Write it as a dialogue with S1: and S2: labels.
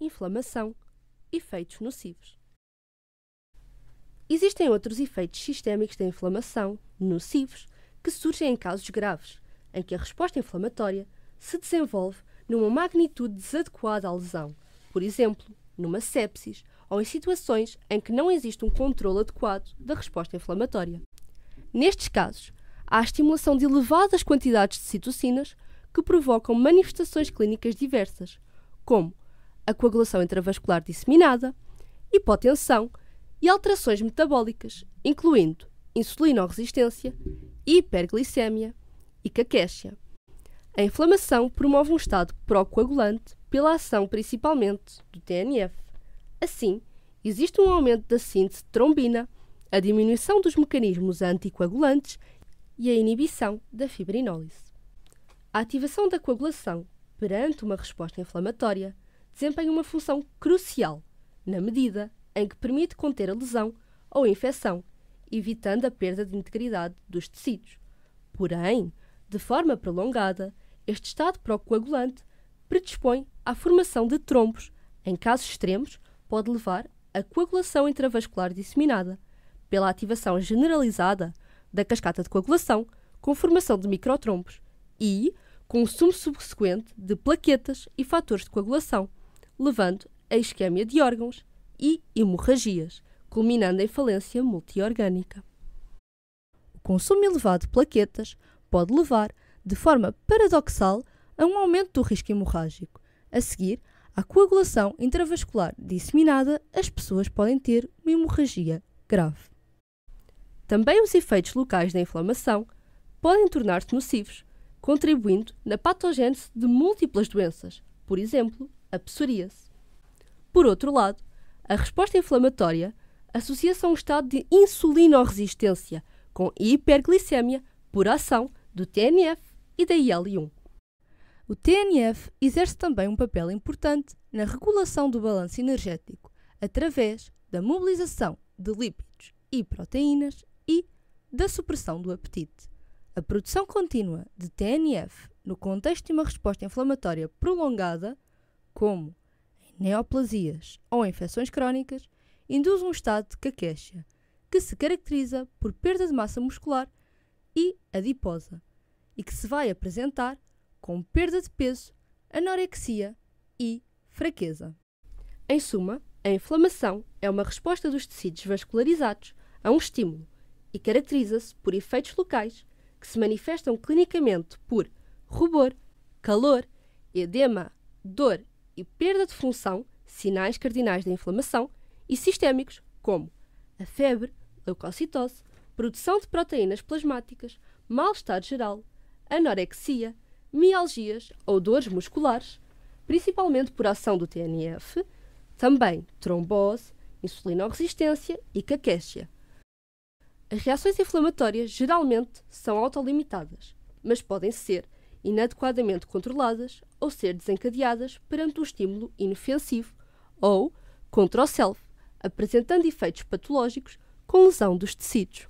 S1: inflamação, efeitos nocivos. Existem outros efeitos sistémicos da inflamação, nocivos, que surgem em casos graves, em que a resposta inflamatória se desenvolve numa magnitude desadequada à lesão, por exemplo, numa sepsis ou em situações em que não existe um controle adequado da resposta inflamatória. Nestes casos, há a estimulação de elevadas quantidades de citocinas que provocam manifestações clínicas diversas, como a coagulação intravascular disseminada, hipotensão e alterações metabólicas, incluindo insulinoresistência, hiperglicemia e caquexia. A inflamação promove um estado procoagulante pela ação principalmente do TNF. Assim, existe um aumento da síntese de trombina, a diminuição dos mecanismos anticoagulantes e a inibição da fibrinólise. A ativação da coagulação perante uma resposta inflamatória desempenha uma função crucial, na medida em que permite conter a lesão ou a infecção, evitando a perda de integridade dos tecidos. Porém, de forma prolongada, este estado procoagulante predispõe à formação de trombos. Em casos extremos, pode levar à coagulação intravascular disseminada, pela ativação generalizada da cascata de coagulação, com formação de microtrombos e consumo subsequente de plaquetas e fatores de coagulação levando a isquemia de órgãos e hemorragias, culminando em falência multiorgânica. O consumo elevado de plaquetas pode levar, de forma paradoxal, a um aumento do risco hemorrágico. A seguir, à coagulação intravascular disseminada, as pessoas podem ter uma hemorragia grave. Também os efeitos locais da inflamação podem tornar-se nocivos, contribuindo na patogênese de múltiplas doenças, por exemplo, a psoríase. Por outro lado, a resposta inflamatória associa-se a um estado de insulinoresistência com hiperglicemia por ação do TNF e da IL-1. O TNF exerce também um papel importante na regulação do balanço energético através da mobilização de lípidos e proteínas e da supressão do apetite. A produção contínua de TNF no contexto de uma resposta inflamatória prolongada como em neoplasias ou infecções crónicas, induz um estado de caquexia, que se caracteriza por perda de massa muscular e adiposa, e que se vai apresentar com perda de peso, anorexia e fraqueza. Em suma, a inflamação é uma resposta dos tecidos vascularizados a um estímulo e caracteriza-se por efeitos locais que se manifestam clinicamente por rubor, calor, edema, dor e perda de função, sinais cardinais da inflamação, e sistémicos, como a febre, leucocitose, produção de proteínas plasmáticas, mal-estar geral, anorexia, mialgias ou dores musculares, principalmente por ação do TNF, também trombose, insulinoresistência e caquexia. As reações inflamatórias geralmente são autolimitadas, mas podem ser inadequadamente controladas ou ser desencadeadas perante um estímulo inofensivo ou contra o self, apresentando efeitos patológicos com lesão dos tecidos.